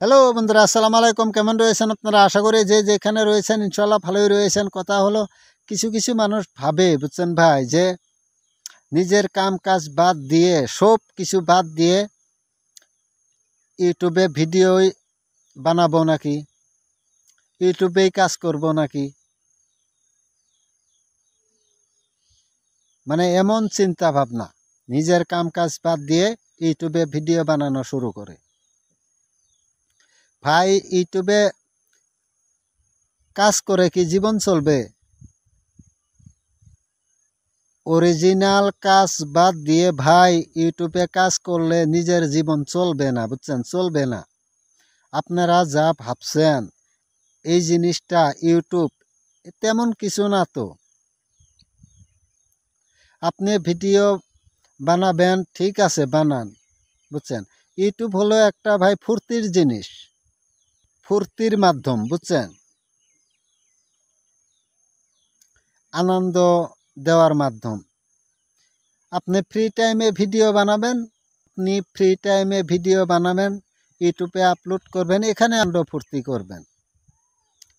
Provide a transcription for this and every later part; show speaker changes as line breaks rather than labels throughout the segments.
hello বন্ধুরা আসসালামু আলাইকুম কেমন রয়েছেন আপনারা আশা করি যে যেখানে রয়েছেন ইনশাল্লাহ ভালোই রয়েছেন কথা হলো কিছু কিছু মানুষ ভাবে বুঝছেন ভাই যে নিজের কাম কাজ বাদ দিয়ে সব কিছু বাদ দিয়ে ইউটিউবে ভিডিও বানাবো নাকি ইউটিউবেই কাজ করব নাকি মানে এমন চিন্তা ভাবনা নিজের কাম কাজ বাদ দিয়ে ইউটিউবে ভিডিও বানানো শুরু করে ভাই ইউটিউবে কাজ করে কি জীবন চলবে অরিজিনাল কাজ বাদ দিয়ে ভাই ইউটিউবে কাজ করলে নিজের জীবন চলবে না বুঝছেন চলবে না আপনারা যা ভাবছেন এই জিনিসটা ইউটিউব তেমন কিছু না তো আপনি ভিডিও বানাবেন ঠিক আছে বানান বুঝছেন ইউটিউব হলো একটা ভাই ফুর্তির জিনিস ফুর্তির মাধ্যম বুঝছেন আনন্দ দেওয়ার মাধ্যম আপনি ফ্রি টাইমে ভিডিও বানাবেন আপনি ফ্রি টাইমে ভিডিও বানাবেন ইউটিউবে আপলোড করবেন এখানে আনন্দ ফুর্তি করবেন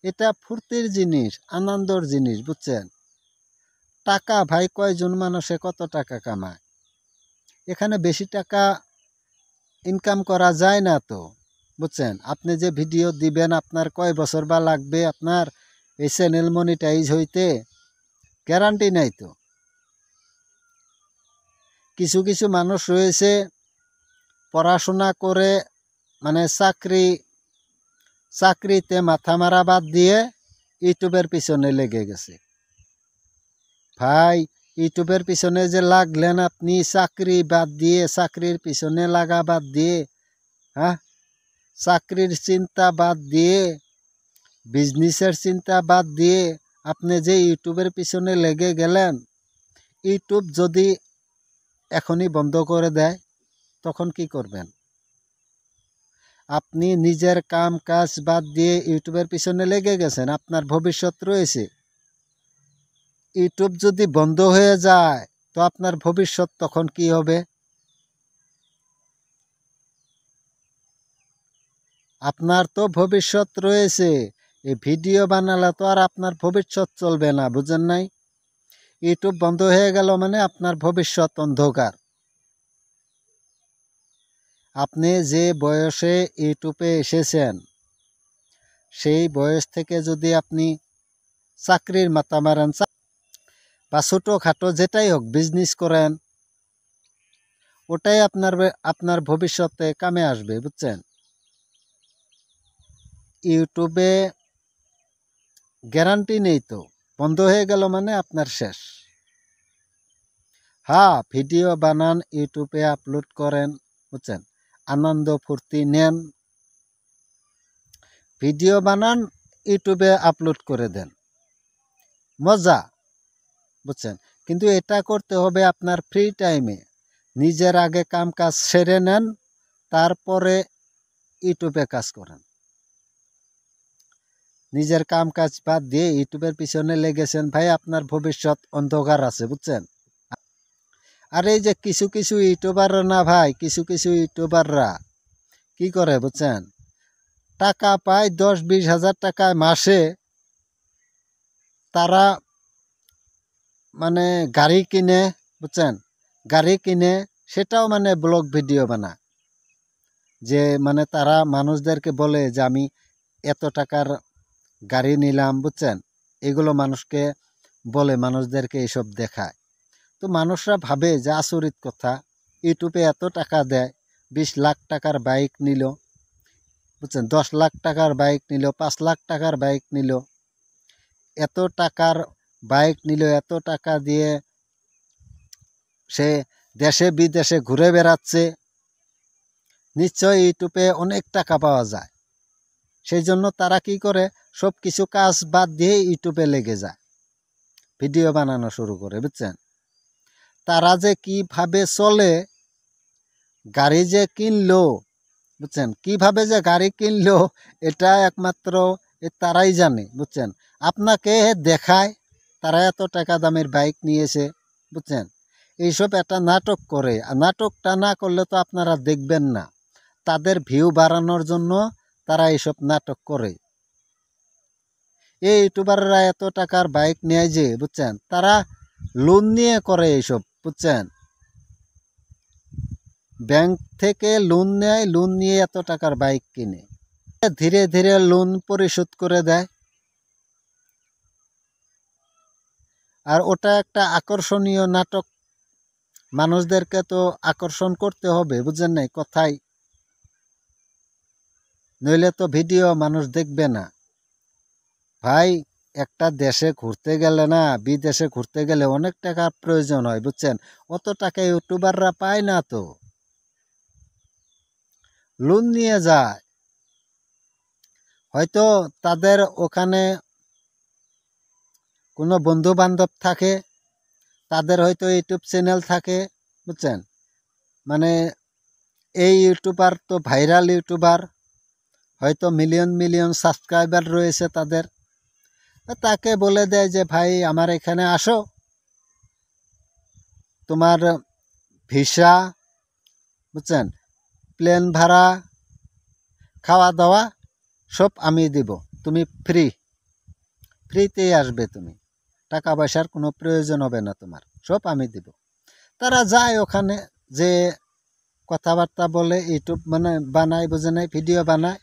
এটা ফুর্তির জিনিস আনন্দর জিনিস বুঝছেন টাকা ভাই কয়জন মানুষে কত টাকা কামায় এখানে বেশি টাকা ইনকাম করা যায় না তো বুঝছেন আপনি যে ভিডিও দিবেন আপনার কয় বছর বা লাগবে আপনার এই চ্যানেল মনিটাইজ হইতে গ্যারান্টি নাই তো কিছু কিছু মানুষ রয়েছে পড়াশোনা করে মানে চাকরি চাকরিতে মাথা মারা বাদ দিয়ে ইউটিউবের পিছনে লেগে গেছে ভাই ইউটিউবের পিছনে যে লাগলেন আপনি চাকরি বাদ দিয়ে চাকরির পিছনে লাগা বাদ দিয়ে হ্যাঁ চাকরির চিন্তা বাদ দিয়ে বিজনেসের চিন্তা বাদ দিয়ে আপনি যে ইউটিউবের পিছনে লেগে গেলেন ইউটিউব যদি এখনই বন্ধ করে দেয় তখন কি করবেন আপনি নিজের কাম কাজ বাদ দিয়ে ইউটিউবের পিছনে লেগে গেছেন আপনার ভবিষ্যৎ রয়েছে ইউটিউব যদি বন্ধ হয়ে যায় তো আপনার ভবিষ্যৎ তখন কি হবে আপনার তো ভবিষ্যৎ রয়েছে এই ভিডিও বানালে তো আর আপনার ভবিষ্যৎ চলবে না বুঝেন নাই ইউটিউব বন্ধ হয়ে গেল মানে আপনার ভবিষ্যৎ অন্ধকার আপনি যে বয়সে ইউটিউবে এসেছেন সেই বয়স থেকে যদি আপনি চাকরির মাথা মারেন বা ছোটো খাটো যেটাই হোক বিজনেস করেন ওটাই আপনার আপনার ভবিষ্যতে কামে আসবে বুঝছেন ইউটিউবে গ্যারান্টি নেই তো বন্ধ হয়ে গেল মানে আপনার শেষ হ্যাঁ ভিডিও বানান ইউটিউবে আপলোড করেন বুঝছেন আনন্দ ফুর্তি নেন ভিডিও বানান ইউটিউবে আপলোড করে দেন মজা বুঝছেন কিন্তু এটা করতে হবে আপনার ফ্রি টাইমে নিজের আগে কাম কাজ সেরে নেন তারপরে ইউটিউবে কাজ করেন নিজের কাম কাজ বাদ দিয়ে ইউটিউবের পিছনে লেগেছেন ভাই আপনার ভবিষ্যৎ অন্ধকার আছে বুঝছেন আর এই যে কিছু কিছু ইউটিউবাররা না ভাই কিছু কিছু ইউটিউবাররা কি করে বুঝছেন টাকা পায় দশ বিশ হাজার টাকায় মাসে তারা মানে গাড়ি কিনে বুঝছেন গাড়ি কিনে সেটাও মানে ব্লগ ভিডিও বানায় যে মানে তারা মানুষদেরকে বলে যে আমি এত টাকার গাড়ি নিলাম বুঝছেন এগুলো মানুষকে বলে মানুষদেরকে এসব দেখায় তো মানুষরা ভাবে যে আচরিত কথা ইউটিউবে এত টাকা দেয় বিশ লাখ টাকার বাইক নিল বুঝছেন দশ লাখ টাকার বাইক নিল পাঁচ লাখ টাকার বাইক নিল এত টাকার বাইক নিল এত টাকা দিয়ে সে দেশে বিদেশে ঘুরে বেড়াচ্ছে নিশ্চয় ইউটিউবে অনেক টাকা পাওয়া যায় সেই জন্য তারা কি করে সব কিছু কাজ বাদ দিয়ে ইউটিউবে লেগে যায় ভিডিও বানানো শুরু করে বুঝছেন তারা যে কিভাবে চলে গাড়ি যে কিনল বুঝছেন কিভাবে যে গাড়ি কিনল এটা একমাত্র তারাই জানে বুঝছেন আপনাকে দেখায় তারা এত টাকা দামের বাইক নিয়েছে বুঝছেন এইসব একটা নাটক করে আর নাটকটা না করলে তো আপনারা দেখবেন না তাদের ভিউ বাড়ানোর জন্য তারা এইসব নাটক করে এই ইউটিউবাররা এত টাকার বাইক নেয় যে বুঝছেন তারা লোন নিয়ে করে এইসব বুঝছেন ব্যাংক থেকে লোন নেয় লোন নিয়ে এত টাকার বাইক কিনে ধীরে ধীরে লোন পরিশোধ করে দেয় আর ওটা একটা আকর্ষণীয় নাটক মানুষদেরকে তো আকর্ষণ করতে হবে বুঝলেন নাই কথায় নইলে তো ভিডিও মানুষ দেখবে না ভাই একটা দেশে ঘুরতে গেলে না বিদেশে ঘুরতে গেলে অনেক টাকার প্রয়োজন হয় বুঝছেন অত টাকা ইউটিউবাররা পায় না তো লোন নিয়ে যায় হয়তো তাদের ওখানে কোনো বন্ধু বান্ধব থাকে তাদের হয়তো ইউটিউব চ্যানেল থাকে বুঝছেন মানে এই ইউটিউবার তো ভাইরাল ইউটিউবার হয়তো মিলিয়ন মিলিয়ন সাবস্ক্রাইবার রয়েছে তাদের তাকে বলে দেয় যে ভাই আমার এখানে আসো তোমার ভিসা বুঝছেন প্লেন ভাড়া খাওয়া দাওয়া সব আমি দিব তুমি ফ্রি ফ্রিতেই আসবে তুমি টাকা পয়সার কোনো প্রয়োজন হবে না তোমার সব আমি দিব তারা যায় ওখানে যে কথাবার্তা বলে ইউটিউব মানে বানায় বুঝে নেয় ভিডিও বানায়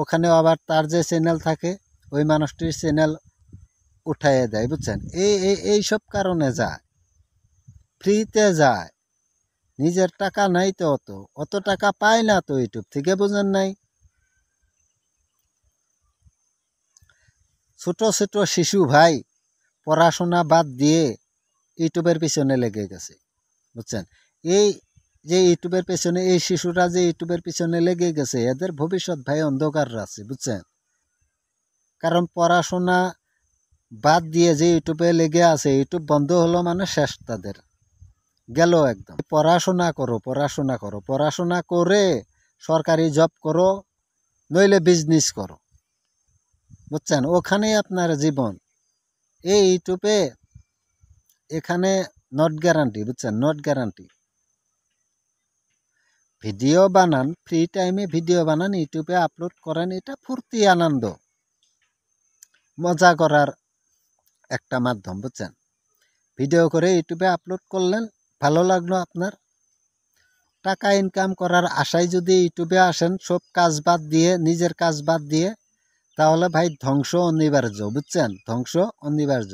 ওখানে আবার তার যে চ্যানেল থাকে ওই মানুষটির চ্যানেল উঠাইয়ে দেয় বুঝছেন এই এই সব কারণে যায় ফ্রিতে যায় নিজের টাকা নাই তো অত অত টাকা পায় না তো ইউটিউব থেকে বুঝেন নাই ছোট ছোট শিশু ভাই পড়াশোনা বাদ দিয়ে ইউটিউবের পিছনে লেগে গেছে বুঝছেন এই যে ইউটিউবের পেছনে এই শিশুরা যে ইউটিউবের পিছনে লেগে গেছে এদের ভবিষ্যৎ ভাই অন্ধকার আছে বুঝছেন কারণ পড়াশোনা বাদ দিয়ে যে ইউটিউবে লেগে আছে ইউটিউব বন্ধ হলো মানে শেষ তাদের গেল একদম পড়াশোনা করো পড়াশোনা করো পড়াশোনা করে সরকারি জব করো নইলে বিজনেস করো বুঝছেন ওখানেই আপনার জীবন এই ইউটিউবে এখানে নট গ্যারান্টি বুঝছেন নট গ্যারান্টি ভিডিও বানান ফ্রি টাইমে ভিডিও বানান ইউটিউবে আপলোড করেন এটা ফুর্তি আনন্দ মজা করার একটা মাধ্যম বুঝছেন ভিডিও করে ইউটিউবে আপলোড করলেন ভালো লাগলো আপনার টাকা ইনকাম করার আশায় যদি ইউটিউবে আসেন সব কাজ বাদ দিয়ে নিজের কাজ বাদ দিয়ে তাহলে ভাই ধ্বংস অনিবার্য বুঝছেন ধ্বংস অনিবার্য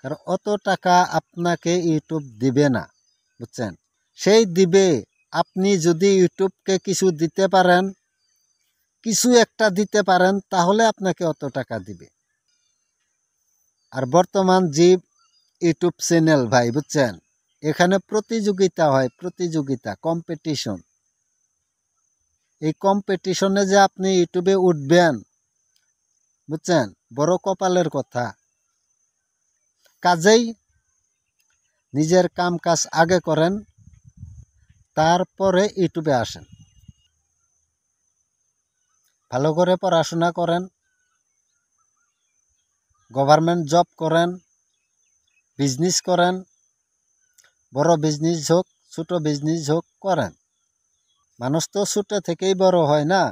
কারণ অত টাকা আপনাকে ইউটিউব দিবে না বুঝছেন সেই দিবে আপনি যদি ইউটিউবকে কিছু দিতে পারেন কিছু একটা দিতে পারেন তাহলে আপনাকে অত টাকা দিবে আর বর্তমান যে ইউটিউব চ্যানেল ভাই বুঝছেন এখানে প্রতিযোগিতা হয় প্রতিযোগিতা কম্পিটিশন এই কম্পিটিশনে যে আপনি ইউটিউবে উঠবেন বুঝছেন বড় কপালের কথা কাজেই নিজের কাম কাজ আগে করেন তারপরে ইউটিউবে আসেন ভালো করে পড়াশোনা করেন গভর্নমেন্ট জব করেন বিজনেস করেন বড় বিজনেস হোক ছোট বিজনেস হোক করেন মানুষ তো ছোটো থেকেই বড় হয় না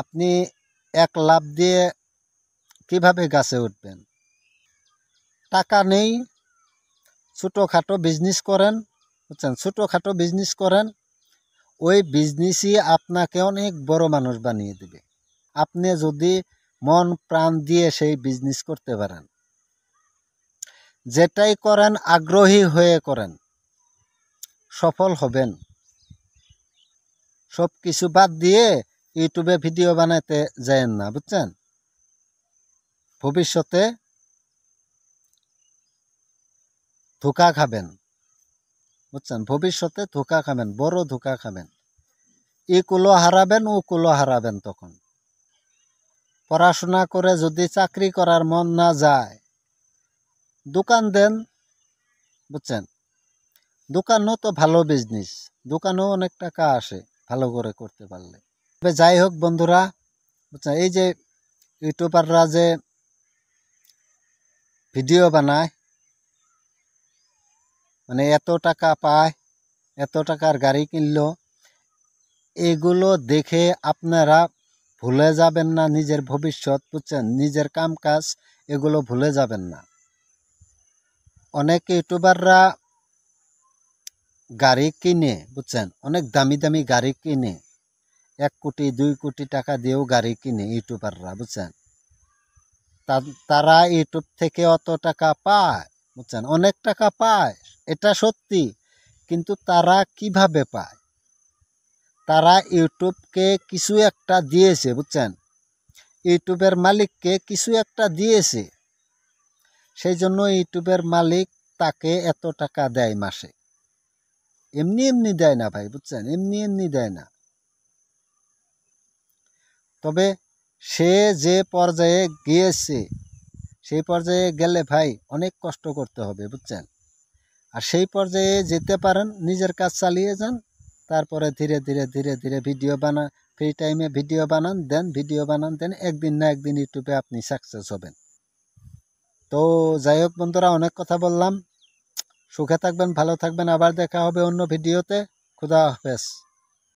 আপনি এক লাভ দিয়ে কিভাবে গাছে উঠবেন টাকা নেই ছোটোখাটো বিজনেস করেন বুঝছেন ছোটোখাটো বিজনেস করেন ওই বিজনেসই আপনাকে অনেক বড় মানুষ বানিয়ে দেবে আপনি যদি মন প্রাণ দিয়ে সেই বিজনেস করতে পারেন যেটাই করেন আগ্রহী হয়ে করেন সফল হবেন সব কিছু বাদ দিয়ে ইউটিউবে ভিডিও বানাইতে যায়েন না বুঝছেন ভবিষ্যতে ধোকা খাবেন বুঝছেন ভবিষ্যতে ধোকা খাবেন বড় ধোকা খাবেন ই কুলো হারাবেন ও কুলো হারাবেন তখন পড়াশোনা করে যদি চাকরি করার মন না যায় দোকান দেন বুঝছেন দোকানও তো ভালো বিজনেস দোকানেও অনেক টাকা আসে ভালো করে করতে পারলে তবে যাই হোক বন্ধুরা বুঝছেন এই যে ইউটিউবাররা যে ভিডিও বানায় মানে এত টাকা পায় এত টাকার গাড়ি কিনলো এগুলো দেখে আপনারা ভুলে যাবেন না নিজের ভবিষ্যৎ বুঝছেন নিজের কাম কাজ এগুলো ভুলে যাবেন না অনেক ইউটিউবাররা গাড়ি কিনে বুঝছেন অনেক দামি দামি গাড়ি কিনে এক কোটি দুই কোটি টাকা দিয়েও গাড়ি কিনে ইউটিউবাররা বুঝছেন তারা ইউটিউব থেকে অত টাকা পায় বুঝছেন অনেক টাকা পায় এটা সত্যি কিন্তু তারা কিভাবে পায় তারা ইউটিউবকে কিছু একটা দিয়েছে বুঝছেন ইউটিউবের মালিককে কিছু একটা দিয়েছে সেই জন্য ইউটিউবের মালিক তাকে এত টাকা দেয় মাসে এমনি এমনি দেয় না ভাই বুঝছেন এমনি এমনি দেয় না তবে সে যে পর্যায়ে গিয়েছে সেই পর্যায়ে গেলে ভাই অনেক কষ্ট করতে হবে বুঝছেন আর সেই পর্যায়ে যেতে পারেন নিজের কাজ চালিয়ে যান তারপরে ধীরে ধীরে ধীরে ধীরে ভিডিও বানান ফ্রি টাইমে ভিডিও বানান দেন ভিডিও বানান দেন একদিন না একদিন ইউটিউবে আপনি সাকসেস হবেন তো যাই হোক বন্ধুরা অনেক কথা বললাম সুখে থাকবেন ভালো থাকবেন আবার দেখা হবে অন্য ভিডিওতে খুদা হাফেজ